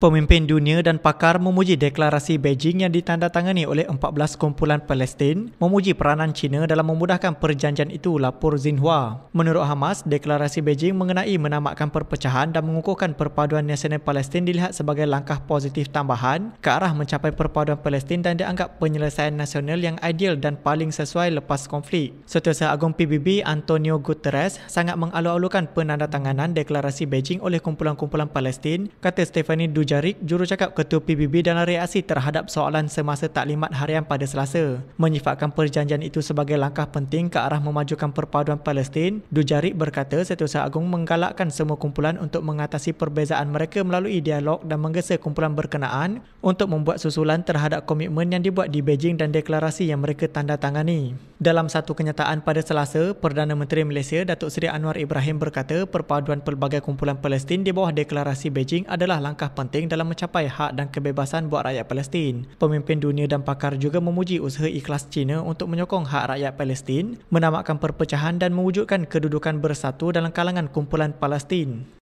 Pemimpin dunia dan pakar memuji deklarasi Beijing yang ditandatangani oleh 14 kumpulan Palestin memuji peranan China dalam memudahkan perjanjian itu lapor Xinhua. Menurut Hamas, deklarasi Beijing mengenai menamatkan perpecahan dan mengukuhkan perpaduan nasional Palestin dilihat sebagai langkah positif tambahan ke arah mencapai perpaduan Palestin dan dianggap penyelesaian nasional yang ideal dan paling sesuai lepas konflik. Setiausaha Agung PBB Antonio Guterres sangat mengalu-alukan penandatanganan deklarasi Beijing oleh kumpulan-kumpulan Palestin, kata Stephanie Dujan Mujarik, jurucakap Ketua PBB dan reaksi terhadap soalan semasa taklimat harian pada Selasa, menyifatkan perjanjian itu sebagai langkah penting ke arah memajukan perpaduan Palestin. Dujarik berkata Setiausaha Agung menggalakkan semua kumpulan untuk mengatasi perbezaan mereka melalui dialog dan menggesa kumpulan berkenaan untuk membuat susulan terhadap komitmen yang dibuat di Beijing dan deklarasi yang mereka tandatangani. Dalam satu kenyataan pada Selasa, Perdana Menteri Malaysia Datuk Seri Anwar Ibrahim berkata perpaduan pelbagai kumpulan Palestin di bawah deklarasi Beijing adalah langkah penting dalam mencapai hak dan kebebasan buat rakyat Palestin. Pemimpin dunia dan pakar juga memuji usaha ikhlas China untuk menyokong hak rakyat Palestin, menamakan perpecahan dan mewujudkan kedudukan bersatu dalam kalangan kumpulan Palestin.